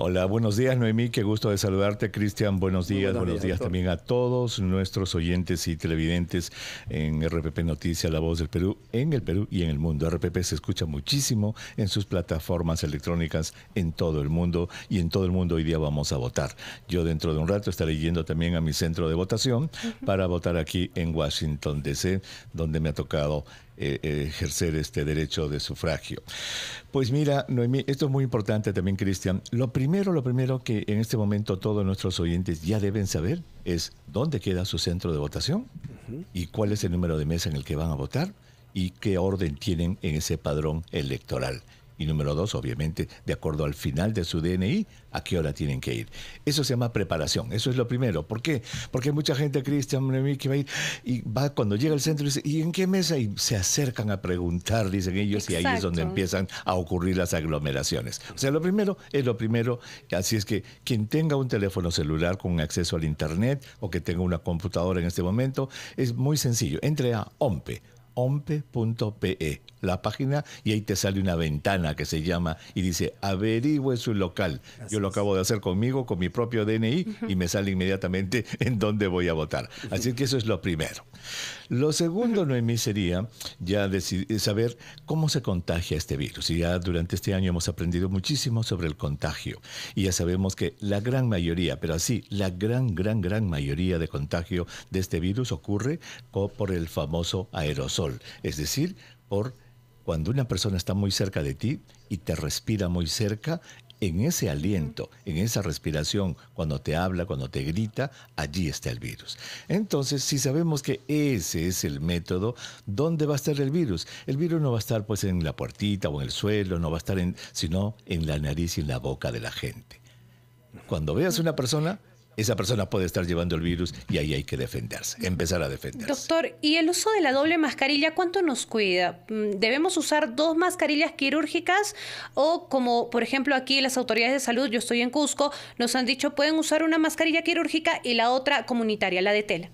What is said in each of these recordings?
Hola, buenos días Noemí, qué gusto de saludarte. Cristian, buenos días. Buenos, días, también a todos nuestros oyentes y televidentes en RPP Noticias, La Voz del Perú, en el Perú y en el mundo. RPP se escucha muchísimo en sus plataformas electrónicas en todo el mundo y en todo el mundo hoy día vamos a votar. Yo dentro de un rato estaré yendo también a mi centro de votación para votar aquí en Washington, D.C., donde me ha tocado eh, eh, ejercer este derecho de sufragio. Pues mira, Noemí, esto es muy importante también, Cristian. Lo primero, lo primero que en este momento todos nuestros oyentes ya deben saber es dónde queda su centro de votación y cuál es el número de mesa en el que van a votar y qué orden tienen en ese padrón electoral. Y número dos, obviamente, de acuerdo al final de su DNI, a qué hora tienen que ir. Eso se llama preparación, eso es lo primero. ¿Por qué? Porque hay mucha gente, Cristian, que va a ir y va cuando llega al centro y dice, ¿y en qué mesa? Y se acercan a preguntar, dicen ellos, y ahí es donde empiezan a ocurrir las aglomeraciones. O sea, lo primero es lo primero, así es que quien tenga un teléfono celular con acceso al Internet o que tenga una computadora en este momento, es muy sencillo. Entre a OMPE ompe.pe, la página, y ahí te sale una ventana que se llama y dice, averigüe su local. Yo lo acabo de hacer conmigo, con mi propio DNI, y me sale inmediatamente en dónde voy a votar. Así que eso es lo primero. Lo segundo, Noemí, sería ya eh, saber cómo se contagia este virus. Y ya durante este año hemos aprendido muchísimo sobre el contagio. Y ya sabemos que la gran mayoría, pero así, la gran, gran, gran mayoría de contagio de este virus ocurre por el famoso aerosol es decir, por cuando una persona está muy cerca de ti y te respira muy cerca, en ese aliento, en esa respiración, cuando te habla, cuando te grita, allí está el virus. Entonces, si sabemos que ese es el método, ¿dónde va a estar el virus? El virus no va a estar pues en la puertita o en el suelo, no va a estar sino en la nariz y en la boca de la gente. Cuando veas una persona, esa persona puede estar llevando el virus y ahí hay que defenderse, empezar a defenderse. Doctor, ¿y el uso de la doble mascarilla cuánto nos cuida? Mm, ¿Debemos usar dos mascarillas quirúrgicas o como por ejemplo aquí las autoridades de salud, yo estoy en Cusco, nos han dicho pueden usar una mascarilla quirúrgica y la otra comunitaria, la de tela?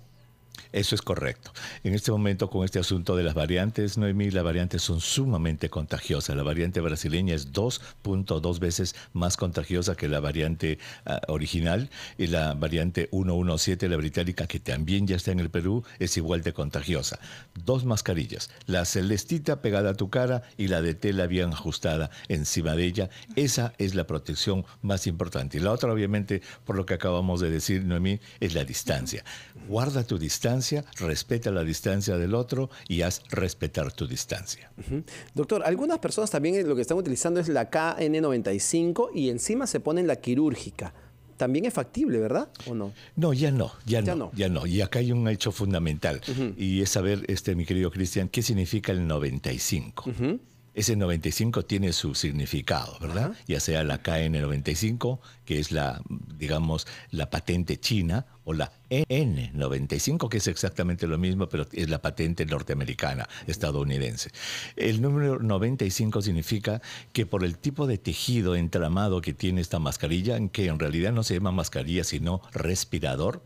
Eso es correcto. En este momento, con este asunto de las variantes, Noemí, las variantes son sumamente contagiosas. La variante brasileña es 2.2 veces más contagiosa que la variante ah, original y la variante 117, la británica, que también ya está en el Perú, es igual de contagiosa. Dos mascarillas, la celestita pegada a tu cara y la de tela bien ajustada encima de ella. Esa es la protección más importante. Y la otra, obviamente, por lo que acabamos de decir, Noemí, es la distancia. Guarda tu distancia respeta la distancia del otro y haz respetar tu distancia. Doctor, algunas personas también eh, lo que están utilizando es la KN95 y encima se ponen la quirúrgica también es factible, ¿verdad? ¿O no? No, ya no, ya, no, ya no. Y acá hay un hecho fundamental y es saber, este, mi querido Cristian, qué significa el 95 ese 95 tiene su significado, ¿verdad? Ya sea la KN95, que es la, digamos, la patente china, o la e EN95, que es exactamente lo mismo, pero es la patente norteamericana, estadounidense. El número 95 significa que por el tipo de tejido entramado que tiene esta mascarilla, que en realidad no se llama mascarilla, sino respirador,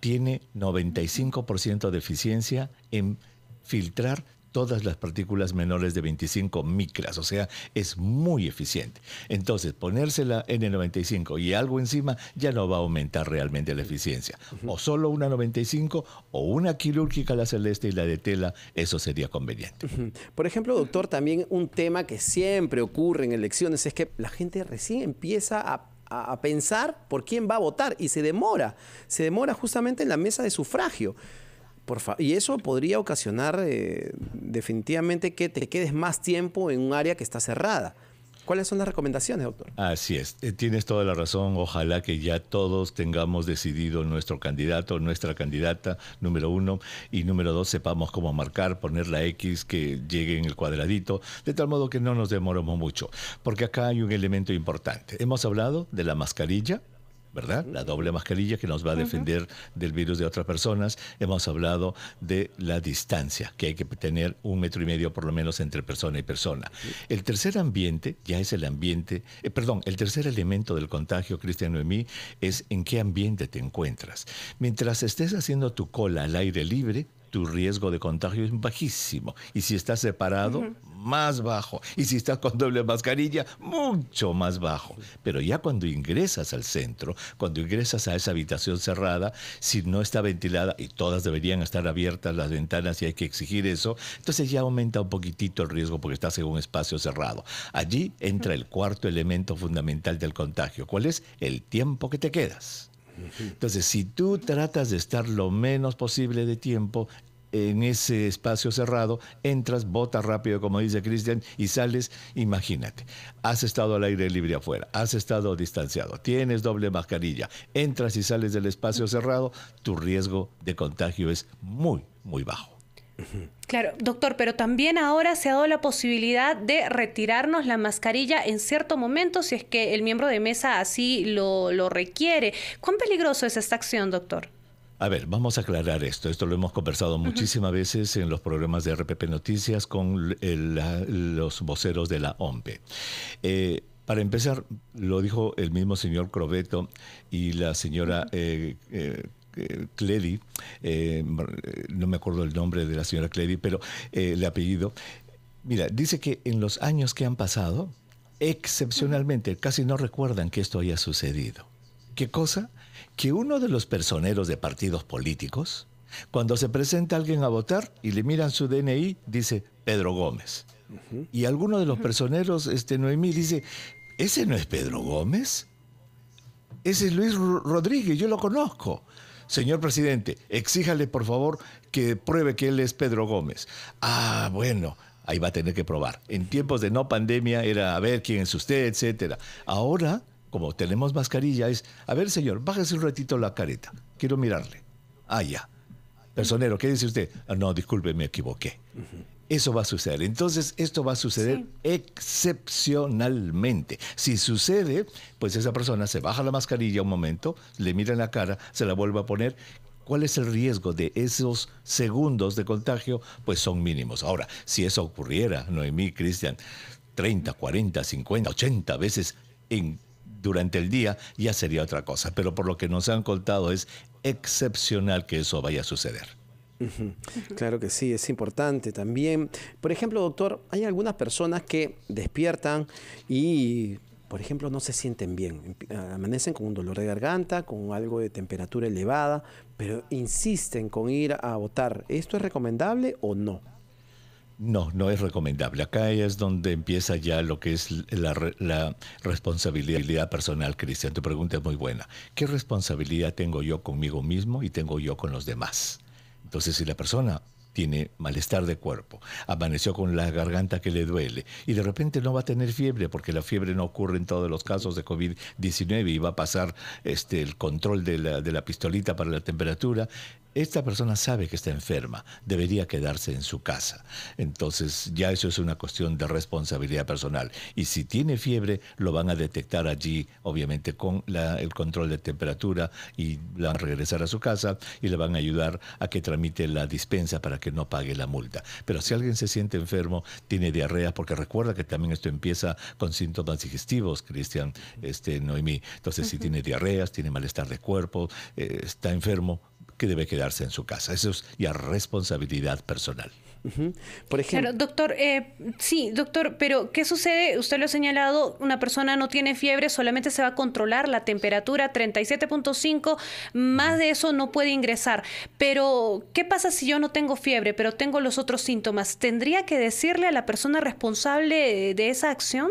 tiene 95% de eficiencia en filtrar todas las partículas menores de 25 micras, o sea, es muy eficiente. Entonces, ponérsela el 95 y algo encima ya no va a aumentar realmente la eficiencia. O solo una 95 o una quirúrgica, la celeste y la de tela, eso sería conveniente. Por ejemplo, doctor, también un tema que siempre ocurre en elecciones es que la gente recién empieza a a pensar por quién va a votar y se demora, se demora justamente en la mesa de sufragio y eso podría ocasionar eh, definitivamente que te quedes más tiempo en un área que está cerrada. ¿Cuáles son las recomendaciones, doctor? Así es, eh, tienes toda la razón. Ojalá que ya todos tengamos decidido nuestro candidato, nuestra candidata, número uno, y número dos, sepamos cómo marcar, poner la X que llegue en el cuadradito, de tal modo que no nos demoremos mucho. Porque acá hay un elemento importante. Hemos hablado de la mascarilla, ¿verdad? La doble mascarilla que nos va a defender del virus de otras personas. Hemos hablado de la distancia, que hay que tener un metro y medio por lo menos entre persona y persona. El tercer ambiente, ya es el ambiente, eh, perdón, el tercer elemento del contagio, Cristian Noemí, es en qué ambiente te encuentras. Mientras estés haciendo tu cola al aire libre, tu riesgo de contagio es bajísimo. Y si estás separado, más bajo. Y si estás con doble mascarilla, mucho más bajo. Pero ya cuando ingresas al centro, cuando ingresas a esa habitación cerrada, si no está ventilada, y todas deberían estar abiertas las ventanas y hay que exigir eso, entonces ya aumenta un poquitito el riesgo porque estás en un espacio cerrado. Allí entra el cuarto elemento fundamental del contagio, ¿cuál es? El tiempo que te quedas. Entonces, si tú tratas de estar lo menos posible de tiempo en ese espacio cerrado, entras, botas rápido, como dice Cristian, y sales, imagínate, has estado al aire libre afuera, has estado distanciado, tienes doble mascarilla, entras y sales del espacio cerrado, tu riesgo de contagio es muy, muy bajo. Claro, doctor, pero también ahora se ha dado la posibilidad de retirarnos la mascarilla en cierto momento si es que el miembro de mesa así lo, requiere. ¿Cuán peligroso es esta acción, doctor? A ver, vamos a aclarar esto. Esto lo hemos conversado muchísimas veces en los programas de RPP Noticias con los voceros de la OMPE. Eh, para empezar, lo dijo el mismo señor Crobeto y la señora eh, eh eh, Clevy, eh, no me acuerdo el nombre de la señora Clevy, pero le eh, el apellido. Mira, dice que en los años que han pasado, excepcionalmente, casi no recuerdan que esto haya sucedido. ¿Qué cosa? Que uno de los personeros de partidos políticos, cuando se presenta alguien a votar y le miran su DNI, dice Pedro Gómez. Y alguno de los personeros, este Noemí, dice, ¿ese no es Pedro Gómez? Ese es Luis Rodríguez, yo lo conozco. Señor presidente, exíjale por favor que pruebe que él es Pedro Gómez. Ah, bueno, ahí va a tener que probar. En tiempos de no pandemia era a ver quién es usted, etcétera. Ahora, como tenemos mascarilla, es a ver, señor, bájese un ratito la careta. Quiero mirarle. Ah, ya. Personero, ¿qué dice usted? Ah, no, disculpe, me equivoqué. Eso va a suceder. Entonces, esto va a suceder excepcionalmente. Si sucede, pues esa persona se baja la mascarilla un momento, le mira en la cara, se la vuelve a poner. ¿Cuál es el riesgo de esos segundos de contagio? Pues son mínimos. Ahora, si eso ocurriera, Noemí, Cristian, 30, 40, 50, 80 veces en durante el día ya sería otra cosa, pero por lo que nos han contado es excepcional que eso vaya a suceder. Claro que sí, es importante también. Por ejemplo, doctor, hay algunas personas que despiertan y, por ejemplo, no se sienten bien. Amanecen con un dolor de garganta, con algo de temperatura elevada, pero insisten con ir a votar. ¿Esto es recomendable o no? No, no es recomendable. Acá es donde empieza ya lo que es la, la, responsabilidad personal, Cristian. Tu pregunta es muy buena. ¿Qué responsabilidad tengo yo conmigo mismo y tengo yo con los demás? Entonces, si la persona tiene malestar de cuerpo, amaneció con la garganta que le duele y de repente no va a tener fiebre porque la fiebre no ocurre en todos los casos de COVID-19 y va a pasar este, el control de la, de la pistolita para la temperatura, esta persona sabe que está enferma, debería quedarse en su casa. Entonces ya eso es una cuestión de responsabilidad personal. Y si tiene fiebre, lo van a detectar allí, obviamente con el control de temperatura y la van a regresar a su casa y le van a ayudar a que tramite la dispensa para que no pague la multa. Pero si alguien se siente enfermo, tiene diarrea, porque recuerda que también esto empieza con síntomas digestivos, Cristian, este, Noemí. Entonces si tiene diarreas, tiene malestar de cuerpo, eh, está enfermo, que debe quedarse en su casa. Eso es ya responsabilidad personal. Por ejemplo. doctor, eh, sí, doctor, pero ¿qué sucede? Usted lo ha señalado, una persona no tiene fiebre, solamente se va a controlar la temperatura 37.5, más de eso no puede ingresar. Pero, ¿qué pasa si yo no tengo fiebre, pero tengo los otros síntomas? ¿Tendría que decirle a la persona responsable de esa acción?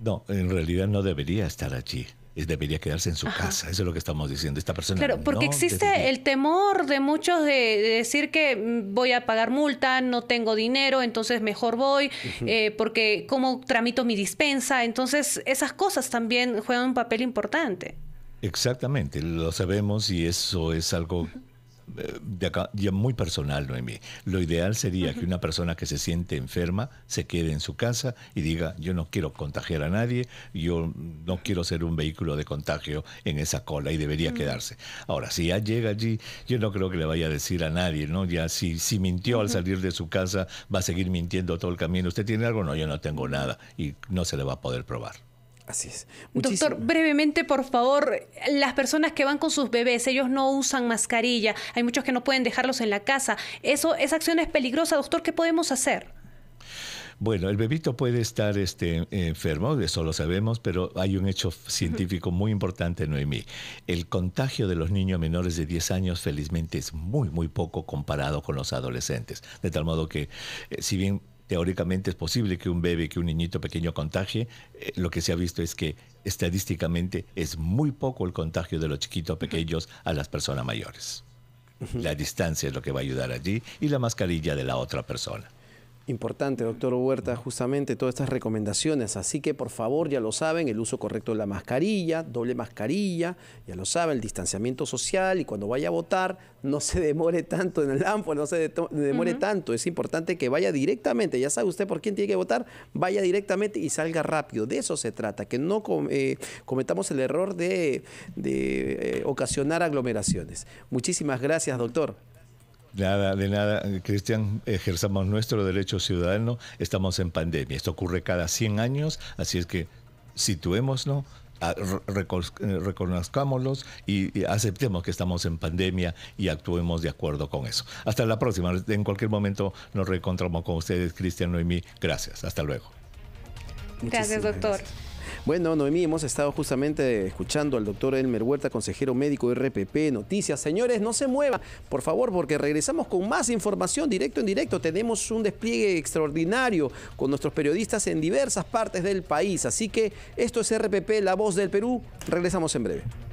No, en realidad no debería estar allí debería quedarse en su casa. Eso es lo que estamos diciendo. Esta persona. pero porque existe el temor de muchos de, decir que mm, voy a pagar multa, no tengo dinero, entonces mejor voy, eh, porque cómo tramito mi dispensa. Entonces, esas cosas también juegan un papel importante. Exactamente, lo sabemos y eso es algo de acá, ya muy personal, Noemí. Lo ideal sería que una persona que se siente enferma se quede en su casa y diga, yo no quiero contagiar a nadie, yo no quiero ser un vehículo de contagio en esa cola y debería mm. quedarse. Ahora, si ya llega allí, yo no creo que le vaya a decir a nadie, ¿no? Ya si, si mintió al salir de su casa, va a seguir mintiendo todo el camino. ¿Usted tiene algo? No, yo no tengo nada y no se le va a poder probar. Doctor, brevemente, por favor, las personas que van con sus bebés, ellos no usan mascarilla, hay muchos que no pueden dejarlos en la casa. Eso, esa acción es peligrosa, doctor, ¿qué podemos hacer? Bueno, el bebito puede estar este, enfermo, eso lo sabemos, pero hay un hecho científico muy importante, Noemí. El contagio de los niños menores de 10 años, felizmente, es muy, muy poco comparado con los adolescentes. De tal modo que, eh, si bien teóricamente es posible que un bebé, que un niñito pequeño contagie, eh, lo que se ha visto es que estadísticamente es muy poco el contagio de los chiquitos pequeños a las personas mayores. La distancia es lo que va a ayudar allí y la mascarilla de la otra persona. Importante, doctor Huerta, justamente todas estas recomendaciones. Así que, por favor, ya lo saben, el uso correcto de la mascarilla, doble mascarilla, ya lo saben, el distanciamiento social y cuando vaya a votar, no se demore tanto en el ámbito, no se demore tanto. Es importante que vaya directamente, ya sabe usted por quién tiene que votar, vaya directamente y salga rápido. De eso se trata, que no eh, cometamos el error de, eh, ocasionar aglomeraciones. Muchísimas gracias, doctor. Nada, de nada, Cristian, ejerzamos nuestro derecho ciudadano, estamos en pandemia, esto ocurre cada 100 años, así es que situémoslo, reconozcámoslos y, aceptemos que estamos en pandemia y actuemos de acuerdo con eso. Hasta la próxima, en cualquier momento nos reencontramos con ustedes, Cristian, Noemí, gracias, hasta luego. gracias, doctor. Bueno, Noemí, hemos estado justamente escuchando al doctor Elmer Huerta, consejero médico de RPP Noticias. Señores, no se muevan, por favor, porque regresamos con más información directo en directo. Tenemos un despliegue extraordinario con nuestros periodistas en diversas partes del país. Así que esto es RPP, La Voz del Perú. Regresamos en breve.